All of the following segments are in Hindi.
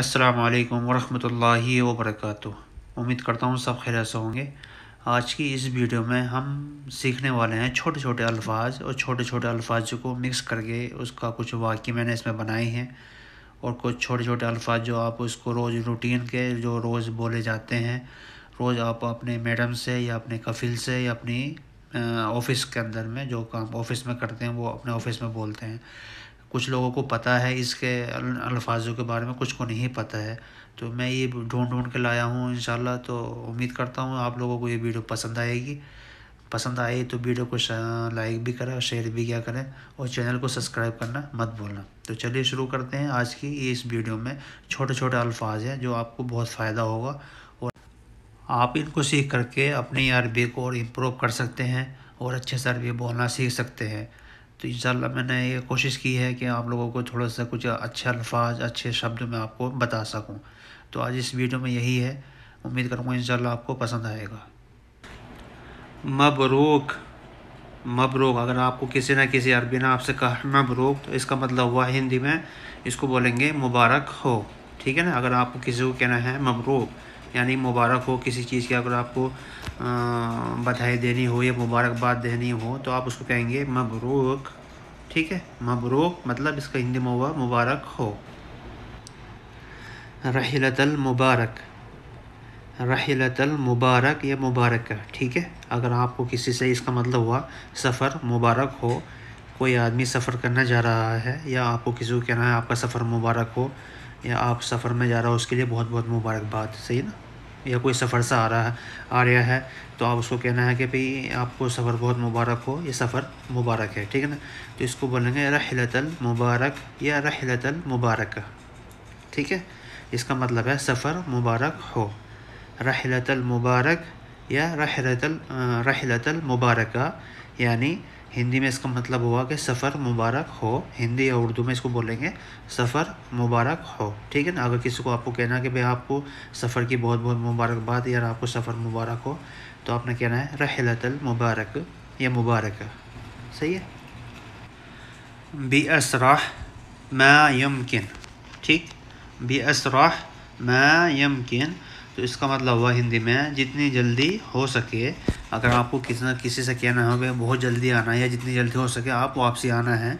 अस्सलाम वरहमतुल्लाहि वबरकatuh उम्मीद करता हूँ सब खैर से होंगे आज की इस वीडियो में हम सीखने वाले हैं छोटे छोटे अल्फाज और छोटे छोटे अल्फाज को मिक्स करके उसका कुछ वाक्य मैंने इसमें बनाए हैं और कुछ छोटे छोटे अल्फाज जो आप उसको रोज़ रूटीन के जो रोज़ बोले जाते हैं रोज़ आप अपने मैडम से या अपने कफिल से या अपनी ऑफिस के अंदर में जो काम ऑफिस में करते हैं वो अपने ऑफिस में बोलते हैं कुछ लोगों को पता है इसके अल्फाजों के बारे में कुछ को नहीं पता है तो मैं ये ढूंढ ढूंढ के लाया हूँ इन तो उम्मीद करता हूँ आप लोगों को ये वीडियो पसंद आएगी पसंद आए तो वीडियो को लाइक भी करें शेयर भी क्या करें और चैनल को सब्सक्राइब करना मत भूलना तो चलिए शुरू करते हैं आज की इस वीडियो में छोटे छोटे अल्फाज हैं जो आपको बहुत फ़ायदा होगा और आप इनको सीख करके अपनी अरबी को और इम्प्रूव कर सकते हैं और अच्छे से अरबी बोलना सीख सकते हैं तो इन मैंने ये कोशिश की है कि आप लोगों को थोड़ा सा कुछ अच्छे अल्फाज अच्छे शब्द मैं आपको बता सकूँ तो आज इस वीडियो में यही है उम्मीद करूँगा इन आपको पसंद आएगा मबरूक मबरूक अगर आपको किसी ना किसी अरबी ने आपसे कहा मबरूक तो इसका मतलब हुआ हिंदी में इसको बोलेंगे मुबारक हो ठीक है ना अगर आपको किसी को कहना है मबरूक यानी मुबारक हो किसी चीज़ की अगर आपको बधाई देनी हो या मुबारकबाद देनी हो तो आप उसको कहेंगे मबरूक ठीक है मबरूक मतलब इसका हिंदी में हुआ मुबारक हो रहीलतल मुबारक रहीलतल मुबारक या मुबारक ठीक है अगर आपको किसी से इसका मतलब हुआ सफ़र मुबारक हो कोई आदमी सफ़र करना जा रहा है या आपको किसी को कहना है आपका सफ़र मुबारक हो या आप सफ़र में जा रहा हो उसके लिए बहुत बहुत मुबारकबाद सही ना या कोई सफ़र सा आ रहा है आ रहा है तो आप उसको कहना है कि भाई आपको सफ़र बहुत मुबारक हो ये सफ़र मुबारक है ठीक है ना तो इसको बोलेंगे रहलतल मुबारक या रहलतल मुबारक ठीक है इसका मतलब है सफ़र मुबारक हो रहलतल मुबारक या रहलतल रहलतल मुबारक यानी हिंदी में इसका मतलब हुआ कि सफ़र मुबारक हो हिंदी या उर्दू में इसको बोलेंगे सफ़र मुबारक हो ठीक है ना अगर किसी को आपको कहना है कि भाई आपको सफ़र की बहुत बहुत मुबारकबाद यार आपको सफ़र मुबारक हो तो आपने कहना है रहलतल मुबारक या मुबारक सही है बी असराह यमकिन ठीक बी असराह यमकिन तो इसका मतलब हुआ हिंदी में जितनी जल्दी हो सके अगर आपको किसी ना किसी से कहना हो बहुत जल्दी आना है या जितनी जल्दी हो सके आप वापसी आना है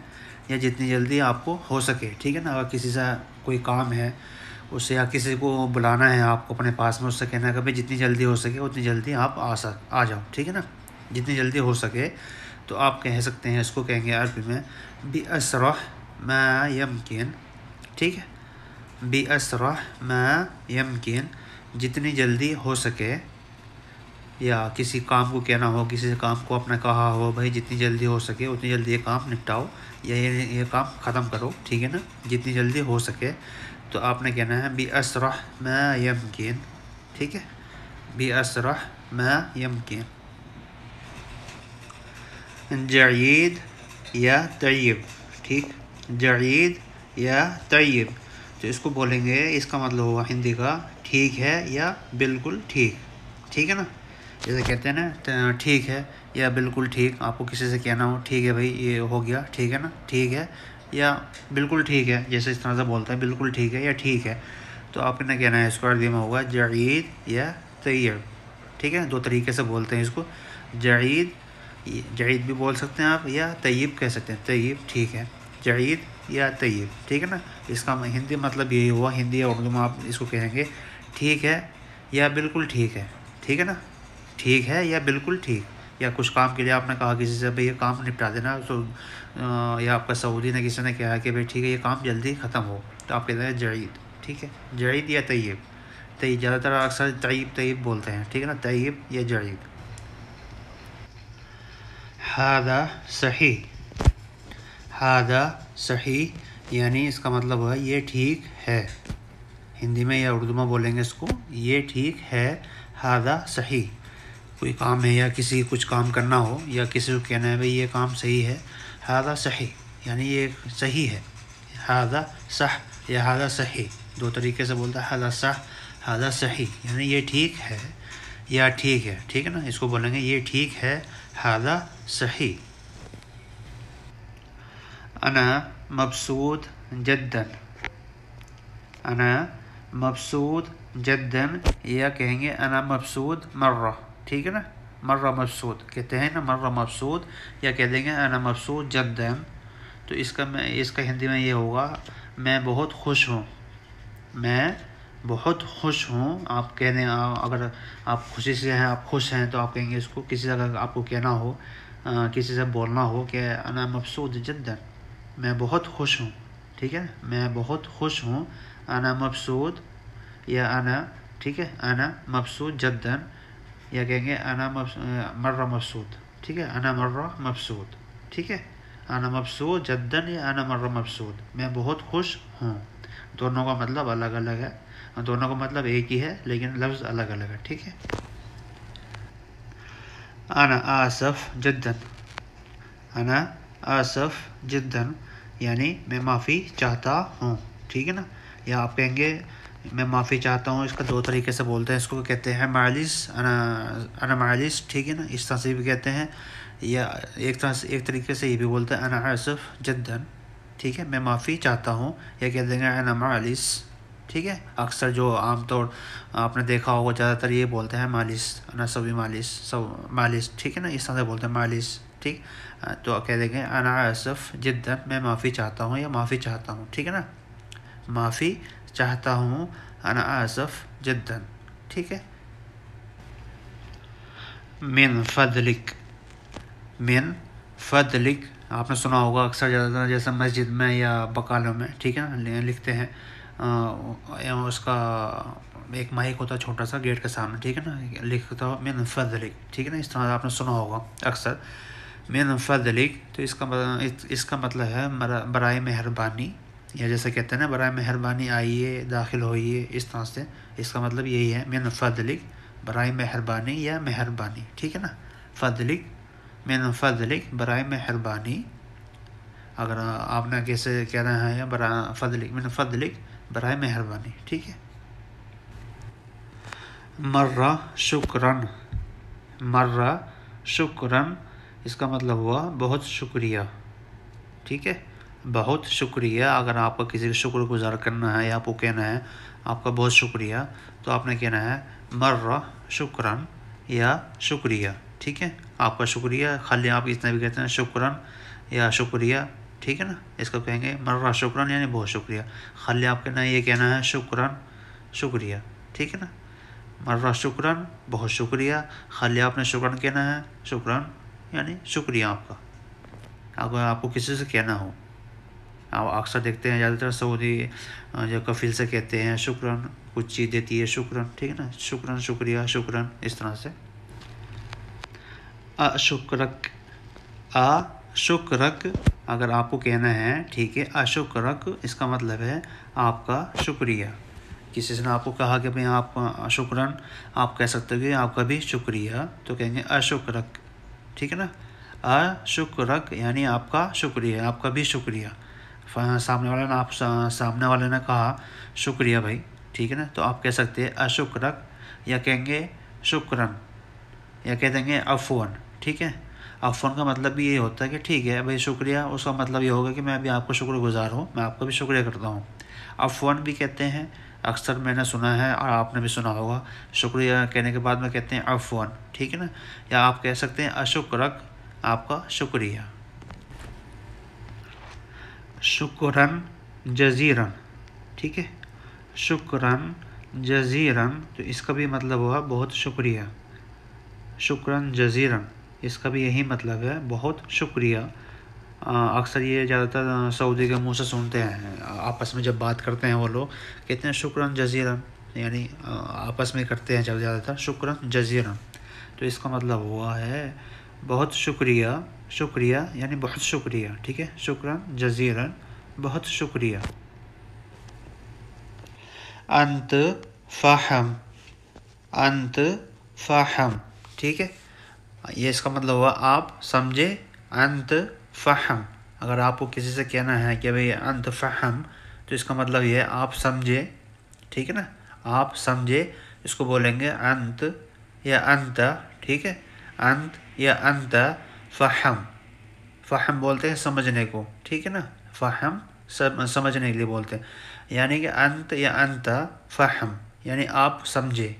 या जितनी जल्दी आपको हो सके ठीक है ना अगर किसी से कोई काम है उससे या किसी को बुलाना है आपको अपने पास में उससे कहना है कभी भाई जितनी जल्दी हो सके उतनी जल्दी आप आ सक आ जाओ ठीक है ना जितनी जल्दी हो सके तो आप कह सकते हैं इसको कहेंगे अरबी में बी असरा मैं यमकिन ठीक है बी असरा मैं यमकिन जितनी जल्दी हो सके या किसी काम को कहना हो किसी से काम को अपने कहा हो भाई जितनी जल्दी हो सके उतनी जल्दी ये काम निपटाओ या ये ये काम ख़त्म करो ठीक है ना जितनी जल्दी हो सके तो आपने कहना है बी असरा मैं यमकिन ठीक है बी असरा मैं यमकिन जईद या तयब ठीक जईद या तयब तो इसको बोलेंगे इसका मतलब हुआ हिंदी का ठीक है या बिल्कुल ठीक ठीक है ना जैसे कहते हैं ना ठीक है या बिल्कुल ठीक आपको किसी से कहना हो ठीक है भाई ये हो गया ठीक है ना ठीक है या बिल्कुल ठीक है जैसे इस तरह से बोलता है बिल्कुल ठीक है या ठीक है तो आपने कहना है इसको अर्दी में होगा जईद या तैयब ठीक है दो तरीके से बोलते हैं इसको जईद जईद भी बोल सकते हैं आप या तयब कह सकते हैं तयब ठीक है जईद या तयब ठीक है ना इसका हिंदी मतलब यही हुआ हिंदी या उर्दू में आप इसको कहेंगे ठीक है या बिल्कुल ठीक है ठीक है ना ठीक है या बिल्कुल ठीक या कुछ काम के लिए आपने कहा किसी से भाई ये काम निपटा देना तो या आपका सऊदी ने किसी ने कहा कि भाई ठीक है ये काम जल्दी ख़त्म हो तो आप कहते हैं जड़ीद ठीक है जड़ीद या तयब तयब ज़्यादातर अक्सर तयब तयब बोलते हैं ठीक है ना तयब या जड़ीद हादा सही हादा सही यानी इसका मतलब है ये ठीक है हिंदी में या उर्दू में बोलेंगे इसको ये ठीक है हादा सही कोई काम है या किसी कुछ काम करना हो या किसी को कहना है भाई ये काम सही है हादा सही यानी ये सही है हादा सह या हादा सही दो तरीके से बोलता है हादा सह हादा सही यानी ये ठीक है या ठीक है ठीक है ना इसको बोलेंगे ये ठीक है हादा सही अना मबसूद जद्दन अना मबसूद जद्दन या कहेंगे अना मबसूद मर्रा ठीक है ना मर्रा मबसूद कहते हैं ना मर्रा मबसूद या कह देंगे अना मबसूद जद्दन तो इसका मैं इसका हिंदी में ये होगा मैं बहुत खुश हूँ मैं बहुत खुश हूँ आप कह दें अगर आप खुशी से हैं आप खुश हैं तो आप कहेंगे इसको किसी से अगर आपको कहना हो आ, किसी से बोलना हो कि अना मबसूद जद्दन मैं बहुत खुश हूँ ठीक है मैं बहुत खुश हूँ अना मबसूद या अना ठीक है अना मबसूद जद्दन या कहेंगे अना मर्रा मफसूद ठीक है अना मर्रा मफसूद ठीक है अना मफसूद जद्दन या अना मर्रा मफसूद मैं बहुत खुश हूँ दोनों का मतलब अलग अलग है दोनों का मतलब एक ही है लेकिन लफ्ज़ अलग अलग है ठीक है अना आसफ जद्दन अना आसफ जद्दन यानी मैं माफ़ी चाहता हूँ ठीक है ना या आप कहेंगे मैं माफ़ी चाहता हूँ इसका दो तरीके से बोलते हैं इसको कहते हैं मालिस अनमालिस ठीक है ना इस तरह से भी कहते हैं या एक तरह से एक तरीके से ये भी बोलते हैं अनासफ जद्दन ठीक है मैं माफ़ी चाहता हूँ या कह देंगे अनमालिस ठीक है अक्सर जो आमतौर आपने देखा होगा ज़्यादातर ये बोलते हैं मालिस अना सभी मालिस सब मालिस ठीक है ना इस तरह से बोलते हैं मालिस ठीक तो कह देंगे अना असफ़ मैं माफ़ी चाहता हूँ या माफ़ी चाहता हूँ ठीक है ना माफ़ी चाहता हूँ अना आसफ जद्दन ठीक है मिन फदलिक मिन फदलिक आपने सुना होगा अक्सर ज़्यादातर जैसे मस्जिद में या बकालों में ठीक है ना लिखते हैं आ, उसका एक माइक होता है छोटा सा गेट के सामने ठीक है ना लिखता हो मिन फदलिक ठीक है ना इस तरह आपने सुना होगा अक्सर मिन फदलिक तो इसका मतलब, इस, इसका मतलब है बरए मेहरबानी या जैसे कहते हैं ना बर मेहरबानी आइए दाखिल होइए इस तरह से इसका मतलब यही है मिन फ़दलिक बर मेहरबानी या मेहरबानी ठीक है ना फ़दलिक मिन फ़दलिक बर मेहरबानी अगर आपने कैसे कह रहे हैं बरा फ़दलिक मिन फ़दलिक बर मेहरबानी ठीक है मर्रा शुक्रन मर्रा शुक्रन इसका मतलब हुआ बहुत शुक्रिया ठीक है बहुत शुक्रिया अगर आपका किसी का शुक्र गुज़ार करना है या आपको कहना है आपका बहुत शुक्रिया तो आपने कहना है मर्रा शुक्रन या शुक्रिया ठीक है आपका शुक्रिया खाली आप इतना भी कहते हैं शुक्रन या शुक्रिया ठीक है ना इसको कहेंगे मर्रा शुक्रन यानी बहुत शुक्रिया खाली आपके ना ये कहना है शुक्रन शुक्रिया ठीक है ना मर्रा शुक्रन बहुत शुक्रिया खाली आपने शुक्रन कहना है शुक्रन यानी शुक्रिया आपका अगर आपको किसी से कहना हो अक्सर देखते हैं ज़्यादातर सऊदी जो कफिल से कहते हैं शुक्रन कुछ चीज़ देती है शुक्रन ठीक है ना शुक्रन शुक्रिया शुक्रन इस तरह से अशुक्रक अशुक्रक अगर आपको कहना है ठीक है अशुक्रक इसका मतलब है आपका शुक्रिया किसी से ना आपको कहा कि भाई आप शुक्रन आप कह सकते हो कि आपका भी शुक्रिया तो कहेंगे अशुक्रक ठीक है ना अशुक्रक यानी आपका शुक्रिया आपका भी शुक्रिया सामने वाले ने आप सामने वाले ने कहा शुक्रिया भाई ठीक है ना तो आप कह सकते हैं अशुक्रक या कहेंगे शुक्रन या कह देंगे अफवन ठीक है अफवन का मतलब भी ये होता है कि ठीक है भाई शुक्रिया उसका मतलब ये होगा कि मैं भी आपको शुक्रगुजार हूँ मैं आपका भी शुक्रिया करता हूँ अफवन भी कहते हैं अक्सर मैंने सुना है और आपने भी सुना होगा शुक्रिया कहने के बाद में कहते हैं अफवन ठीक है ना या आप कह सकते हैं अशुक्रक आपका शुक्रिया शुक्रन जजीरन ठीक है शुक्रन जजीरन तो इसका भी मतलब हुआ बहुत शुक्रिया शुक्रन जजीरन इसका भी यही मतलब है बहुत शुक्रिया अक्सर ये ज़्यादातर सऊदी के मुंह से सुनते हैं आपस में जब बात करते हैं वो लोग कहते हैं शुक्रन जजीरन यानी आपस में करते हैं जब ज़्यादातर शुक्रन जजीरन तो इसका मतलब हुआ है बहुत शुक्रिया शुक्रिया यानी बहुत शुक्रिया ठीक है शुक्रन जजीरन बहुत शुक्रिया अंत फाहम अंत फाहम ठीक है ये इसका मतलब हुआ आप समझे अंत फाहम अगर आपको किसी से कहना है कि भाई अंत फाहम तो इसका मतलब ये आप समझे ठीक है ना आप समझे इसको बोलेंगे अंत या अंत ठीक है अंत या अंत फ़हम फ़हम बोलते हैं समझने को ठीक है ना फ़हम सब समझने के लिए बोलते हैं यानी कि अंत या अंत फ़हम यानी आप समझे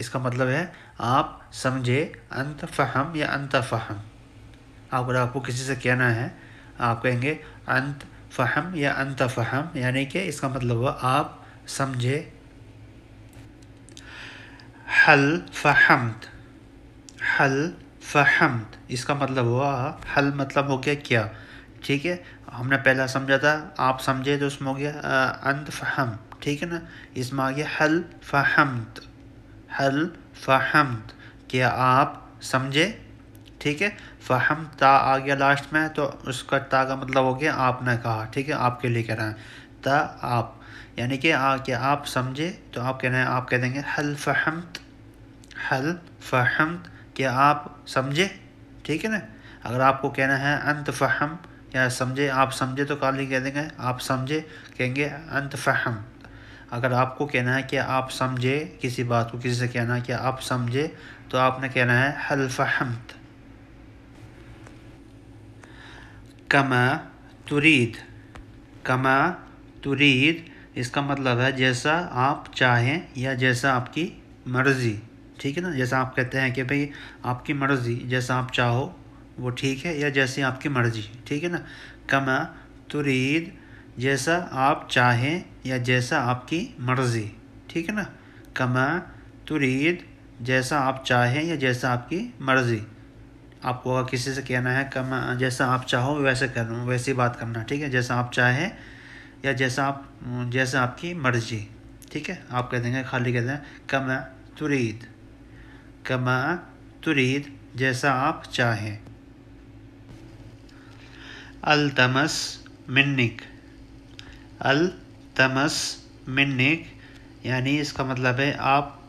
इसका मतलब है आप समझे अंत फ़हम या अंत फ़हम आप अगर आपको किसी से कहना है आप कहेंगे अंत फ़हम या अंत फ़हम यानी कि इसका मतलब हुआ आप समझे हल फ़हमत हल फ़हमद इसका मतलब हुआ हल मतलब हो गया क्या ठीक है हमने पहला समझा था आप समझे तो उसमें हो गया अंत फ़हम ठीक है ना इसमें आ गया हल फ़हमद हल फ़हमद क्या आप समझे ठीक है फ़हम ता आ गया लास्ट में तो उसका ता का मतलब हो गया आपने कहा ठीक है आपके लिए कह रहे हैं ता आप यानी कि आ क्या आप समझे तो आप कह रहे हैं आप कह देंगे हल फ़हमद हल फ़हमद क्या आप समझे ठीक है ना अगर आपको कहना है अंत फहम या समझे आप समझे तो काली कह देंगे आप समझे कहेंगे अंत फहम अगर आपको कहना है कि आप समझे किसी बात को किसी से कहना है कि आप समझे तो आपने कहना है हल फहमत कमा तुरीद कमा तुरीद इसका मतलब है जैसा आप चाहें या जैसा आपकी मर्ज़ी ठीक है ना जैसा आप कहते हैं कि भाई आपकी मर्ज़ी जैसा आप चाहो वो ठीक है या जैसी आपकी मर्ज़ी ठीक है ना कमा तुरीद जैसा आप चाहें या जैसा आपकी मर्ज़ी ठीक है ना कमा तुरीद जैसा आप चाहें या जैसा आपकी मर्ज़ी आपको अगर किसी से कहना है कम जैसा आप चाहो वैसे करो वैसी बात करना ठीक है जैसा आप चाहें या जैसा आप जैसा आपकी मर्ज़ी ठीक है आप कह देंगे खाली कह देंगे कम तुरीद कमा तुरीद जैसा आप चाहें अलतमस मिन्निक अल तमस मिन्निक यानी इसका मतलब है आप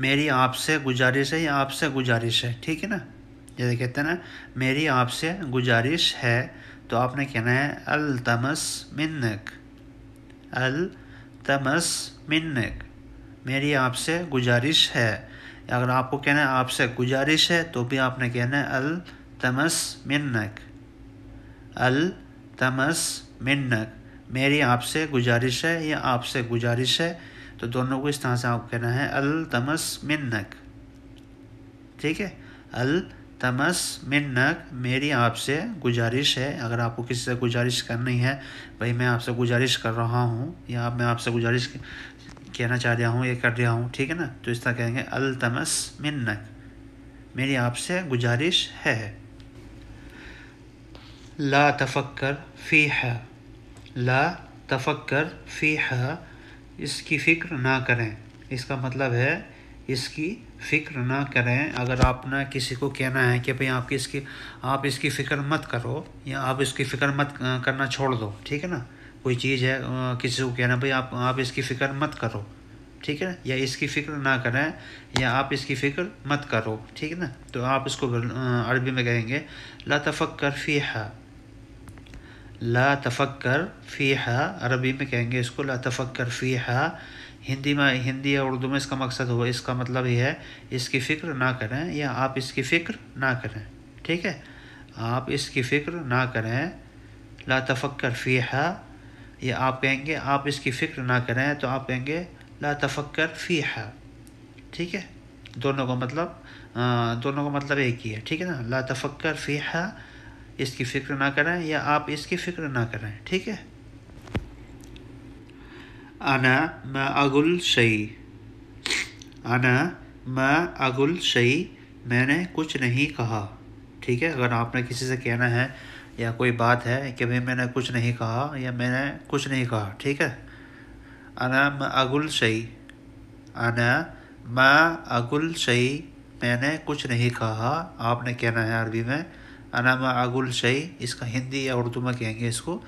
मेरी आपसे गुजारिश है या आपसे गुजारिश है ठीक है ना जैसे कहते हैं ना मेरी आपसे गुजारिश है तो आपने कहना है अल तमस मिन्नक अल तमस मिन्नक मेरी आपसे गुजारिश है अगर आपको कहना है आपसे गुजारिश है तो भी आपने कहना है अल तमस मिन्नक अल तमस मिन्नक मेरी आपसे गुजारिश है या आपसे गुजारिश है तो दोनों को इस तरह से आपको कहना है अल तमस मिन्नक ठीक है अल तमस मिन्नक मेरी आपसे गुजारिश है अगर आपको किसी से गुजारिश करनी है भाई मैं आपसे गुजारिश कर रहा हूँ या मैं आपसे गुजारिश कहना चाह रहा हूँ ये कर रहा हूँ ठीक है ना तो इस तरह कहेंगे अलतमस मिन्नक मेरी आपसे गुजारिश है ला तफक्कर फ़ी है ला तफक्कर फ़ी है इसकी फ़िक्र ना करें इसका मतलब है इसकी फ़िक्र ना करें अगर आप ना किसी को कहना है कि भाई आपकी इसकी आप इसकी फ़िक्र मत करो या आप इसकी फ़िक्र मत करना छोड़ दो ठीक है ना कोई चीज़ है किसी को कहना भाई आप आप इसकी फ़िक्र मत करो ठीक है ना या इसकी फ़िक्र ना करें या आप इसकी फ़िक्र मत करो ठीक है ना तो आप इसको अरबी में कहेंगे ला तफक्कर फ़ी है ला तफक्कर फ़ी है अरबी में कहेंगे इसको ला तफक्कर फ़ी है हिंदी में हिंदी या उर्दू में इसका मकसद होगा इसका मतलब ये है इसकी फ़िक्र ना करें या आप इसकी फ़िक्र ना करें ठीक है आप इसकी फ़िक्र ना करें ला तफक्कर फ़ी है ये आप कहेंगे आप इसकी फ़िक्र ना करें तो आप कहेंगे ला तफक्कर फ़ी है ठीक है दोनों का मतलब दोनों का मतलब एक ही है ठीक है ना ला तफक्कर फ़ी है इसकी फ़िक्र ना करें या आप इसकी फ़िक्र ना करें ठीक है आना मैं अगुल सही आना मैं अगुल शई मैंने कुछ नहीं कहा ठीक है अगर आपने किसी से कहना है या कोई बात है कि भाई मैंने कुछ नहीं कहा या मैंने कुछ नहीं कहा ठीक है अना म अगुल सही अना म अगुल सही मैंने कुछ नहीं कहा आपने कहना है अरबी में अना म अगुल सही इसका हिंदी या उर्दू में कहेंगे इसको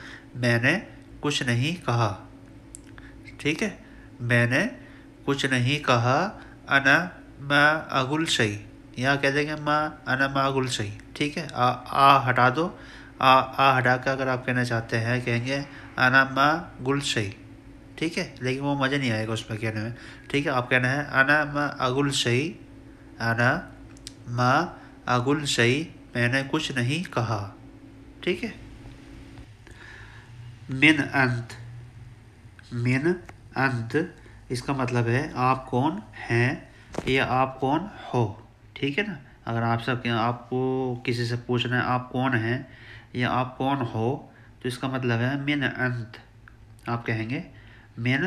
मैंने कुछ नहीं कहा ठीक है मैंने कुछ नहीं कहा अना म अगुल सही यहाँ कह देंगे माँ अना माँ अगुल सही ठीक है आ, आ हटा दो आ आ हटा कर अगर आप कहना चाहते हैं कहेंगे आना माँ सही ठीक है लेकिन वो मज़ा नहीं आएगा उसमें कहने में ठीक है आप कहना है आना माँ अगुल सही आना माँ अगुल सही मैंने कुछ नहीं कहा ठीक है मिन अंत मिन अंत इसका मतलब है आप कौन हैं या आप कौन हो ठीक है ना अगर आप सब आपको किसी से पूछना है आप कौन हैं या आप कौन हो तो इसका मतलब है मिन अंत आप कहेंगे मिन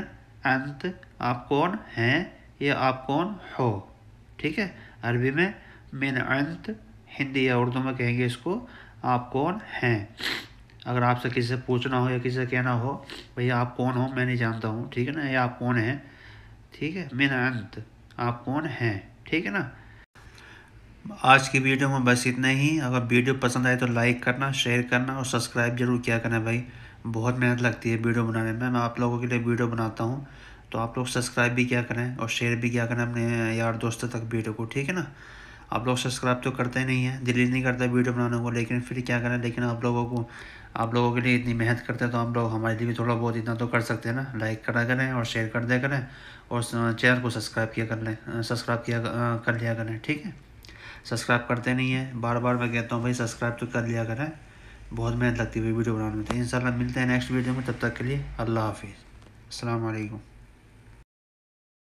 अंत आप कौन हैं या आप कौन हो ठीक है अरबी में मिन अंत हिंदी या उर्दू में कहेंगे इसको आप कौन हैं अगर आपसे किसी से पूछना हो या किसी से कहना हो भैया आप कौन हो मैं नहीं जानता हूँ ठीक है ना या आप कौन हैं ठीक है मिन अंत आप कौन हैं ठीक है ना आज की वीडियो में बस इतना ही अगर वीडियो पसंद आए तो लाइक करना शेयर करना और सब्सक्राइब जरूर किया करना भाई बहुत मेहनत लगती है वीडियो बनाने में मैं आप लोगों के लिए वीडियो बनाता हूँ तो आप लोग सब्सक्राइब भी क्या करें और शेयर भी क्या करें अपने यार दोस्तों तक वीडियो को ठीक है ना आप लोग सब्सक्राइब तो करते नहीं हैं दिल नहीं करता वीडियो बनाने को लेकिन फिर क्या करें लेकिन आप लोगों को आप लोगों के लिए इतनी मेहनत करते हैं तो हम लोग हमारे लिए भी थोड़ा बहुत इतना तो कर सकते हैं ना लाइक करा करें और शेयर कर दिया करें और चैनल को सब्सक्राइब किया कर लें सब्सक्राइब किया कर लिया करें ठीक है सब्सक्राइब करते नहीं है बार बार मैं कहता हूँ भाई सब्सक्राइब तो कर लिया करें बहुत मेहनत लगती है वीडियो बनाने में तो इन मिलते हैं नेक्स्ट वीडियो में तब तक के लिए अल्लाह हाफिज़ अल्लाम